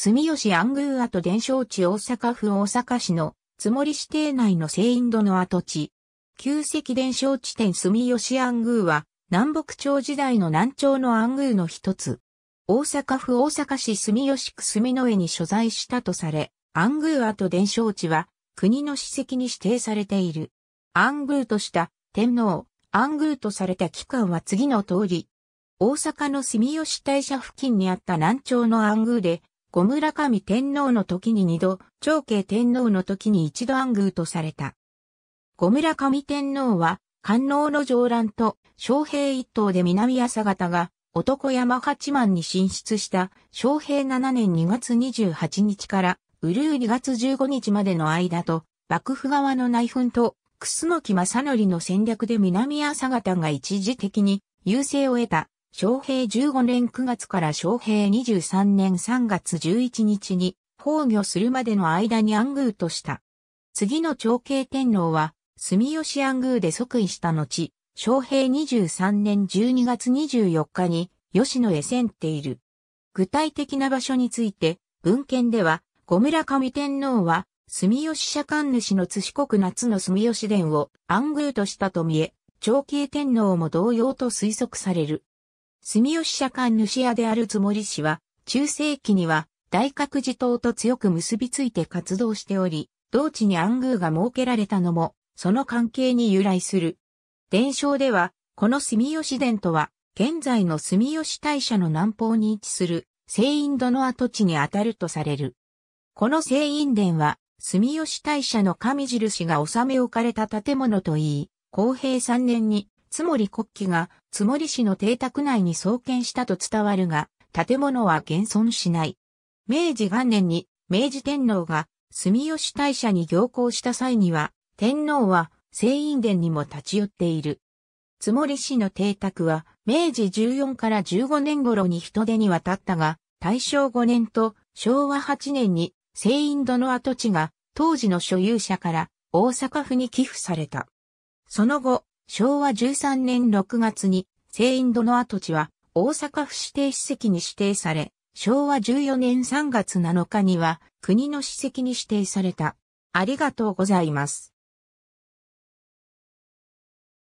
住吉安宮跡伝承地大阪府大阪市の積もり指定内の聖院戸の跡地。旧石伝承地点住吉安宮は南北朝時代の南朝の安宮の一つ。大阪府大阪市住吉区住之江に所在したとされ、安宮跡伝承地は国の史跡に指定されている。安宮とした天皇、安宮とされた機関は次の通り。大阪の住吉大社付近にあった南朝の安宮で小村上天皇の時に二度、長慶天皇の時に一度安宮とされた。小村上天皇は、観能の上乱と、昌平一党で南朝方が、男山八幡に進出した昌平七年2月28日から、うるう2月15日までの間と、幕府側の内紛と、楠木正則の戦略で南朝方が一時的に優勢を得た昭平15年9月から昭平23年3月11日に崩御するまでの間に暗宮とした。次の長慶天皇は、住吉暗宮で即位した後、昭平23年12月24日に吉野へ遷っている。具体的な場所について、文献では、小村上天皇は、住吉社官主の津四国夏の住吉殿を暗宮としたと見え、長慶天皇も同様と推測される。住吉社官主屋であるつもり氏は、中世期には大覚寺島と強く結びついて活動しており、同地に暗宮が設けられたのも、その関係に由来する。伝承では、この住吉殿とは、現在の住吉大社の南方に位置する、聖院殿の跡地にあたるとされる。この聖院殿は、住吉大社の神印が納め置かれた建物といい、公平3年に津森国旗が津森市の邸宅内に創建したと伝わるが、建物は現存しない。明治元年に明治天皇が住吉大社に行幸した際には、天皇は聖院殿にも立ち寄っている。津森市の邸宅は明治14から15年頃に人手に渡ったが、大正5年と昭和8年に聖院殿跡地が当時の所有者から大阪府に寄付された。その後、昭和13年6月に、聖インドの跡地は大阪府指定史跡に指定され、昭和14年3月7日には国の史跡に指定された。ありがとうございます。